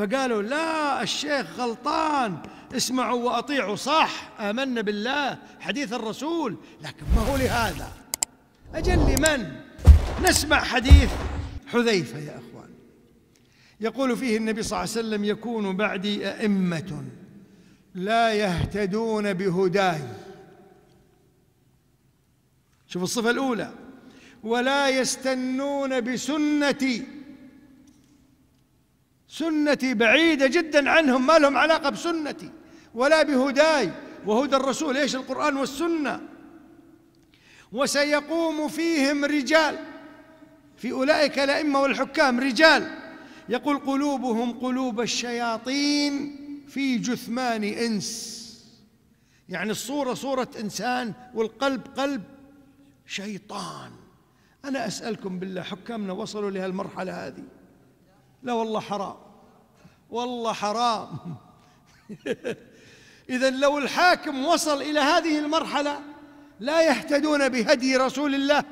فقالوا لا الشيخ غلطان اسمعوا واطيعوا صح امنا بالله حديث الرسول لكن ما هو لهذا اجل لمن نسمع حديث حذيفه يا اخوان يقول فيه النبي صلى الله عليه وسلم يكون بعدي ائمه لا يهتدون بهداي شوف الصفه الاولى ولا يستنون بسنتي سنتي بعيدة جدا عنهم ما لهم علاقة بسنتي ولا بهداي وهدى الرسول ايش القرآن والسنة وسيقوم فيهم رجال في أولئك الأئمة والحكام رجال يقول قلوبهم قلوب الشياطين في جثمان إنس يعني الصورة صورة إنسان والقلب قلب شيطان أنا أسألكم بالله حكامنا وصلوا لهالمرحلة هذه لا والله حرام والله حرام إذا لو الحاكم وصل إلى هذه المرحلة لا يهتدون بهدي رسول الله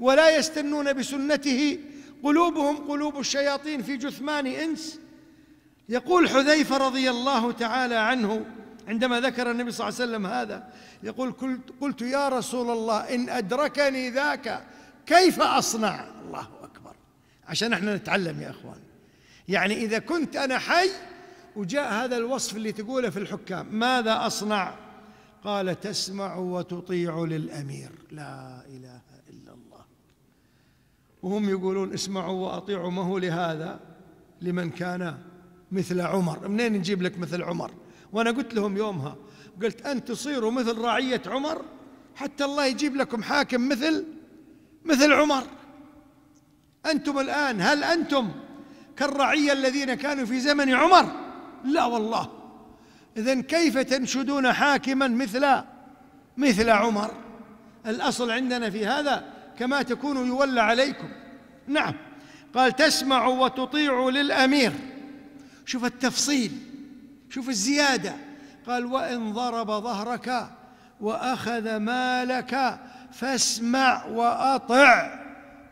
ولا يستنون بسنته قلوبهم قلوب الشياطين في جثمان إنس يقول حذيفة رضي الله تعالى عنه عندما ذكر النبي صلى الله عليه وسلم هذا يقول قلت يا رسول الله إن أدركني ذاك كيف أصنع الله أكبر عشان احنا نتعلم يا أخوان يعني إذا كنت أنا حي وجاء هذا الوصف اللي تقوله في الحكام ماذا أصنع قال تسمع وتطيع للأمير لا إله إلا الله وهم يقولون اسمعوا وأطيعوا ما هو لهذا لمن كان مثل عمر منين نجيب لك مثل عمر وأنا قلت لهم يومها قلت أن تصيروا مثل رعية عمر حتى الله يجيب لكم حاكم مثل مثل عمر أنتم الآن هل أنتم كالرعية الذين كانوا في زمن عمر لا والله إذا كيف تنشدون حاكما مثل مثل عمر الأصل عندنا في هذا كما تكون يولى عليكم نعم قال تسمع وتطيع للأمير شوف التفصيل شوف الزيادة قال وإن ضرب ظهرك وأخذ مالك فاسمع وأطع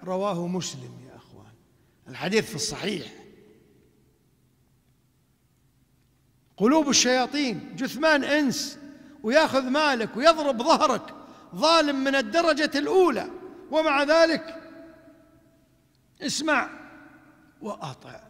رواه مسلم الحديث في الصحيح قلوب الشياطين جثمان انس وياخذ مالك ويضرب ظهرك ظالم من الدرجه الاولى ومع ذلك اسمع واطع